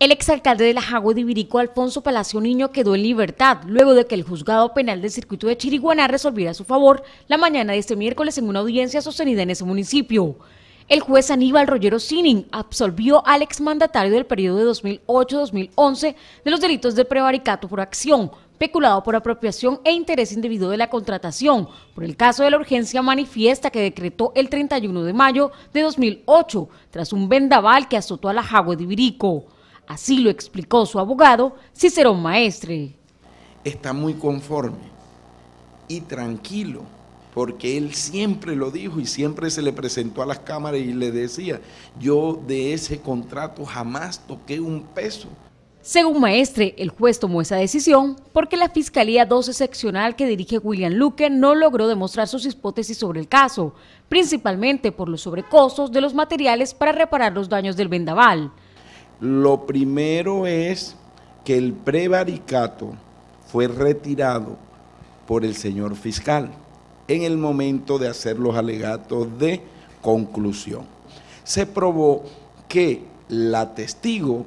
El exalcalde de La Jagua de Ibirico, Alfonso Palacio Niño, quedó en libertad luego de que el juzgado penal del circuito de Chiriguaná resolviera a su favor la mañana de este miércoles en una audiencia sostenida en ese municipio. El juez Aníbal Rollero Sinning absolvió al exmandatario del periodo de 2008-2011 de los delitos de prevaricato por acción, peculado por apropiación e interés indebido de la contratación, por el caso de la urgencia manifiesta que decretó el 31 de mayo de 2008, tras un vendaval que azotó a la Jagua de Ibirico. Así lo explicó su abogado, Cicero Maestre. Está muy conforme y tranquilo, porque él siempre lo dijo y siempre se le presentó a las cámaras y le decía, yo de ese contrato jamás toqué un peso. Según Maestre, el juez tomó esa decisión porque la Fiscalía 12 seccional que dirige William Luque no logró demostrar sus hipótesis sobre el caso, principalmente por los sobrecostos de los materiales para reparar los daños del vendaval. Lo primero es que el prevaricato fue retirado por el señor fiscal en el momento de hacer los alegatos de conclusión. Se probó que la testigo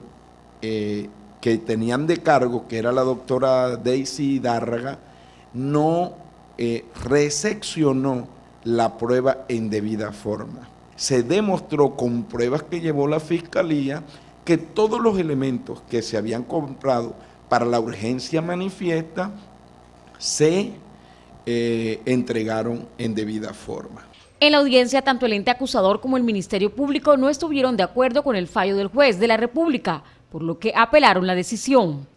eh, que tenían de cargo, que era la doctora Daisy Dárraga, no recepcionó eh, reseccionó la prueba en debida forma. Se demostró con pruebas que llevó la fiscalía que todos los elementos que se habían comprado para la urgencia manifiesta se eh, entregaron en debida forma. En la audiencia, tanto el ente acusador como el Ministerio Público no estuvieron de acuerdo con el fallo del juez de la República, por lo que apelaron la decisión.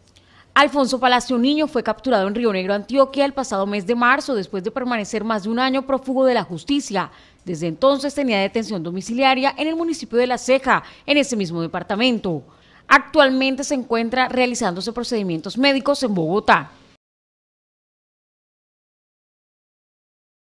Alfonso Palacio Niño fue capturado en Río Negro, Antioquia, el pasado mes de marzo, después de permanecer más de un año prófugo de la justicia. Desde entonces tenía detención domiciliaria en el municipio de La Ceja, en ese mismo departamento. Actualmente se encuentra realizándose procedimientos médicos en Bogotá.